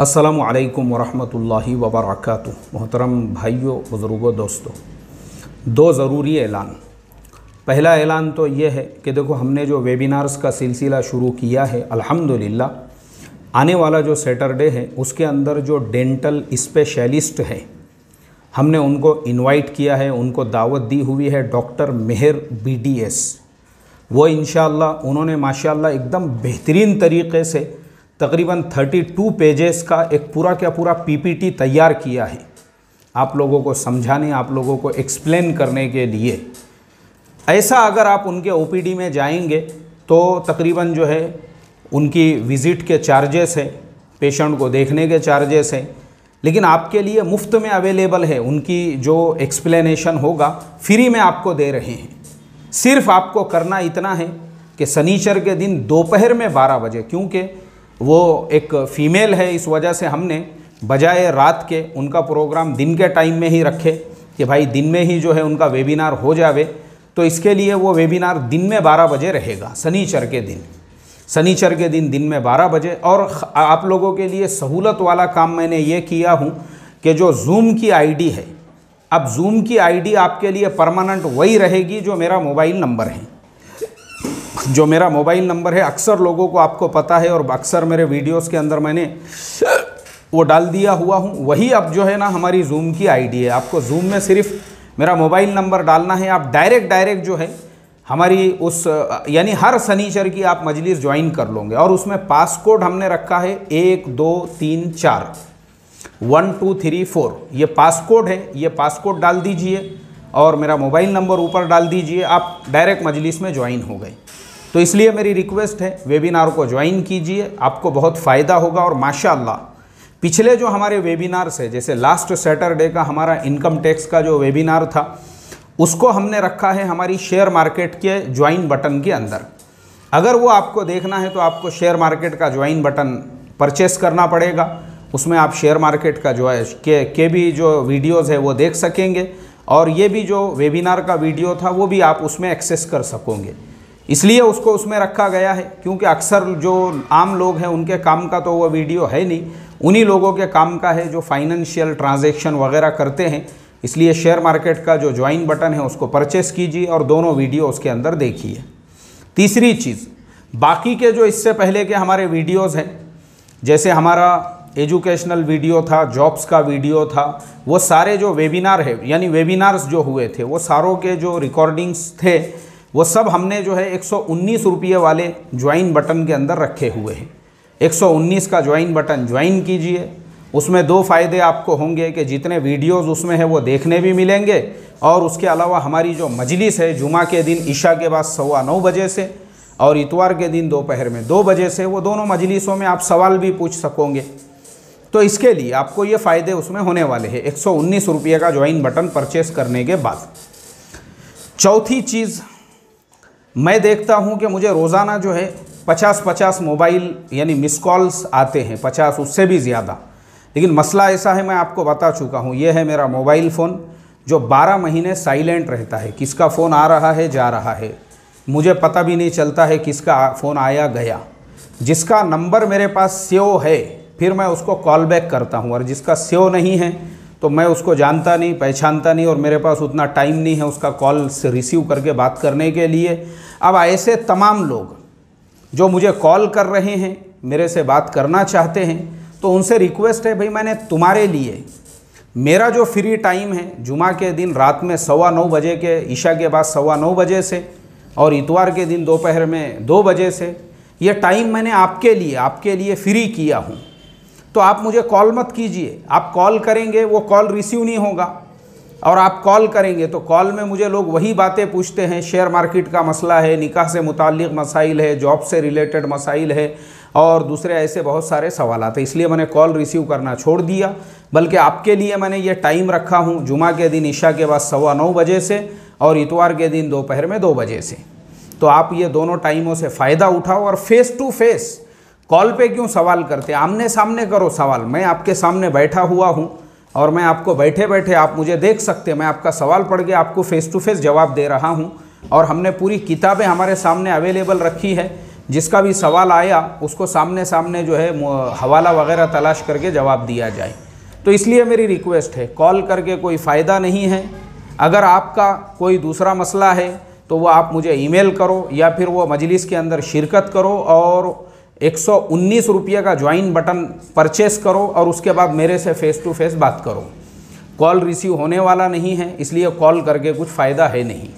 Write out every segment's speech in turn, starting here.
असलकम वरहि वबरक मोहतरम भाइयों बुज़ुर्गों दोस्तों दो ज़रूरी ऐलान पहला ऐलान तो ये है कि देखो हमने जो वेबिनार्स का सिलसिला शुरू किया है अल्हम्दुलिल्लाह आने वाला जो सैटरडे है उसके अंदर जो डेंटल स्पेशलिस्ट हैं हमने उनको इनवाइट किया है उनको दावत दी हुई है डॉक्टर मेहर बी वो इन उन्होंने माशाला एकदम बेहतरीन तरीके से तकरीबन 32 पेजेस का एक पूरा क्या पूरा पीपीटी तैयार किया है आप लोगों को समझाने आप लोगों को एक्सप्लेन करने के लिए ऐसा अगर आप उनके ओपीडी में जाएंगे तो तकरीबन जो है उनकी विज़िट के चार्जेस है पेशेंट को देखने के चार्जेस हैं लेकिन आपके लिए मुफ्त में अवेलेबल है उनकी जो एक्सप्लेनेशन होगा फ्री में आपको दे रहे हैं सिर्फ आपको करना इतना है कि सनीचर के दिन दोपहर में 12 बजे क्योंकि वो एक फ़ीमेल है इस वजह से हमने बजाय रात के उनका प्रोग्राम दिन के टाइम में ही रखे कि भाई दिन में ही जो है उनका वेबिनार हो जावे तो इसके लिए वो वेबिनार दिन में 12 बजे रहेगा शनिचर के दिन शनिचर के दिन दिन में 12 बजे और आप लोगों के लिए सहूलत वाला काम मैंने ये किया हूँ कि जो जूम की आईडी है अब जूम की आईडी आपके लिए परमानेंट वही रहेगी जो मेरा मोबाइल नंबर है जो मेरा मोबाइल नंबर है अक्सर लोगों को आपको पता है और अक्सर मेरे वीडियोस के अंदर मैंने वो डाल दिया हुआ हूँ वही अब जो है ना हमारी जूम की आईडी है आपको जूम में सिर्फ मेरा मोबाइल नंबर डालना है आप डायरेक्ट डायरेक्ट जो है हमारी उस यानी हर सनीचर की आप मजलिस ज्वाइन कर लोगे और उसमें पासकोड हमने रखा है एक दो तीन चार वन टू थ्री फोर ये पासकोड है ये पासकोड डाल दीजिए और मेरा मोबाइल नंबर ऊपर डाल दीजिए आप डायरेक्ट मजलिस में ज्वाइन हो गए तो इसलिए मेरी रिक्वेस्ट है वेबिनार को ज्वाइन कीजिए आपको बहुत फ़ायदा होगा और माशाल्लाह पिछले जो हमारे वेबिनार्स है जैसे लास्ट सैटरडे का हमारा इनकम टैक्स का जो वेबिनार था उसको हमने रखा है हमारी शेयर मार्केट के ज्वाइन बटन के अंदर अगर वो आपको देखना है तो आपको शेयर मार्केट का ज्वाइन बटन परचेस करना पड़ेगा उसमें आप शेयर मार्केट का जो है के, के भी जो वीडियोज़ है वो देख सकेंगे और ये भी जो वेबिनार का वीडियो था वो भी आप उसमें एक्सेस कर सकोगे इसलिए उसको उसमें रखा गया है क्योंकि अक्सर जो आम लोग हैं उनके काम का तो वह वीडियो है नहीं उन्हीं लोगों के काम का है जो फाइनेंशियल ट्रांजेक्शन वगैरह करते हैं इसलिए शेयर मार्केट का जो ज्वाइन बटन है उसको परचेस कीजिए और दोनों वीडियो उसके अंदर देखिए तीसरी चीज़ बाकी के जो इससे पहले के हमारे वीडियोस हैं जैसे हमारा एजुकेशनल वीडियो था जॉब्स का वीडियो था वो सारे जो वेबिनार है यानी वेबिनार्स जो हुए थे वो सारों के जो रिकॉर्डिंग्स थे वो सब हमने जो है एक सौ वाले ज्वाइन बटन के अंदर रखे हुए हैं 119 का ज्वाइन बटन ज्वाइन कीजिए उसमें दो फ़ायदे आपको होंगे कि जितने वीडियोस उसमें हैं वो देखने भी मिलेंगे और उसके अलावा हमारी जो मजलिस है जुमा के दिन ईशा के बाद सवा नौ बजे से और इतवार के दिन दोपहर में दो बजे से वो दोनों मजलिसों में आप सवाल भी पूछ सकोगे तो इसके लिए आपको ये फ़ायदे उसमें होने वाले हैं एक सौ का ज्वाइन बटन परचेस करने के बाद चौथी चीज़ मैं देखता हूँ कि मुझे रोज़ाना जो है पचास पचास मोबाइल यानी मिस कॉल्स आते हैं पचास उससे भी ज़्यादा लेकिन मसला ऐसा है मैं आपको बता चुका हूँ ये है मेरा मोबाइल फ़ोन जो 12 महीने साइलेंट रहता है किसका फ़ोन आ रहा है जा रहा है मुझे पता भी नहीं चलता है किसका फ़ोन आया गया जिसका नंबर मेरे पास सेव है फिर मैं उसको कॉल बैक करता हूँ और जिसका सेव नहीं है तो मैं उसको जानता नहीं पहचानता नहीं और मेरे पास उतना टाइम नहीं है उसका कॉल से रिसीव करके बात करने के लिए अब ऐसे तमाम लोग जो मुझे कॉल कर रहे हैं मेरे से बात करना चाहते हैं तो उनसे रिक्वेस्ट है भाई मैंने तुम्हारे लिए मेरा जो फ्री टाइम है जुमा के दिन रात में सवा नौ बजे के ईशा के बाद सवा नौ बजे से और इतवार के दिन दोपहर में दो बजे से ये टाइम मैंने आपके लिए आपके लिए फ्री किया हूँ तो आप मुझे कॉल मत कीजिए आप कॉल करेंगे वो कॉल रिसीव नहीं होगा और आप कॉल करेंगे तो कॉल में मुझे लोग वही बातें पूछते हैं शेयर मार्केट का मसला है निकाह से मुतक मसाइल है जॉब से रिलेटेड मसाइल है और दूसरे ऐसे बहुत सारे सवाल आते इसलिए मैंने कॉल रिसीव करना छोड़ दिया बल्कि आपके लिए मैंने ये टाइम रखा हूँ जुमा के दिन ईशा के बाद सवा नौ बजे से और इतवार के दिन दोपहर में दो बजे से तो आप ये दोनों टाइमों से फ़ायदा उठाओ और फेस टू फेस कॉल पे क्यों सवाल करते आमने सामने करो सवाल मैं आपके सामने बैठा हुआ हूँ और मैं आपको बैठे बैठे आप मुझे देख सकते मैं आपका सवाल पढ़ के आपको फ़ेस टू फेस जवाब दे रहा हूँ और हमने पूरी किताबें हमारे सामने अवेलेबल रखी है जिसका भी सवाल आया उसको सामने सामने जो है हवाला वगैरह तलाश करके जवाब दिया जाए तो इसलिए मेरी रिक्वेस्ट है कॉल करके कोई फ़ायदा नहीं है अगर आपका कोई दूसरा मसला है तो वह आप मुझे ईमेल करो या फिर वो मजलिस के अंदर शिरकत करो और एक सौ रुपये का ज्वाइन बटन परचेस करो और उसके बाद मेरे से फेस टू फेस बात करो कॉल रिसीव होने वाला नहीं है इसलिए कॉल करके कुछ फ़ायदा है नहीं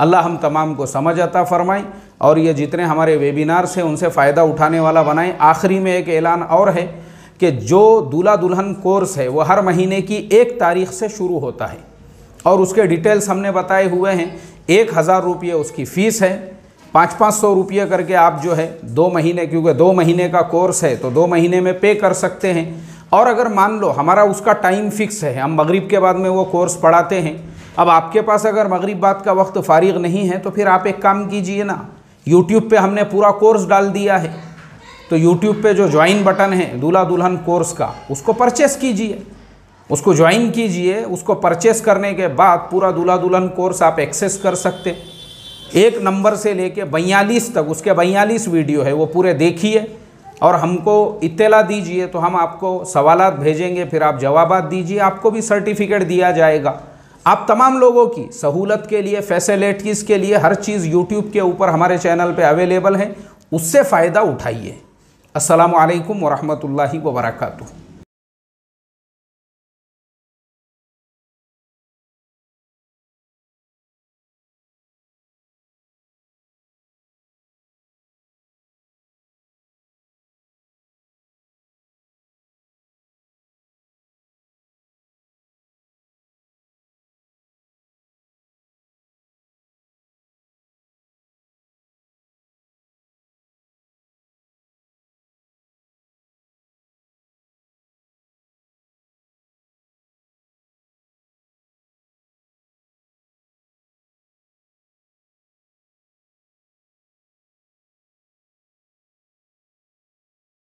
अल्लाह हम तमाम को समझ आता फरमाए और ये जितने हमारे वेबिनार्स हैं उनसे फ़ायदा उठाने वाला बनाएं आखिरी में एक ऐलान और है कि जो दूल्हा दुल्हन कोर्स है वो हर महीने की एक तारीख से शुरू होता है और उसके डिटेल्स हमने बताए हुए हैं एक हज़ार रुपये उसकी फ़ीस है पाँच पाँच सौ रुपये करके आप जो है दो महीने क्योंकि दो महीने का कोर्स है तो दो महीने में पे कर सकते हैं और अगर मान लो हमारा उसका टाइम फिक्स है हम मगरिब के बाद में वो कोर्स पढ़ाते हैं अब आपके पास अगर मगरिब बाद का वक्त फारिग नहीं है तो फिर आप एक काम कीजिए ना यूट्यूब पर हमने पूरा कोर्स डाल दिया है तो यूट्यूब पर जो ज्वाइन बटन है दूल्हा दुल्हन कोर्स का उसको परचेस कीजिए उसको ज्वाइन कीजिए उसको परचेस करने के बाद पूरा दूल्हा दुल्हन कोर्स आप एक्सेस कर सकते हैं एक नंबर से लेके बयालीस तक उसके बयालीस वीडियो है वो पूरे देखिए और हमको इत्तला दीजिए तो हम आपको सवाल भेजेंगे फिर आप जवाब दीजिए आपको भी सर्टिफिकेट दिया जाएगा आप तमाम लोगों की सहूलत के लिए फैसिलिटीज़ के लिए हर चीज़ यूट्यूब के ऊपर हमारे चैनल पे अवेलेबल है उससे फ़ायदा उठाइए असलकम वरहमल वर्का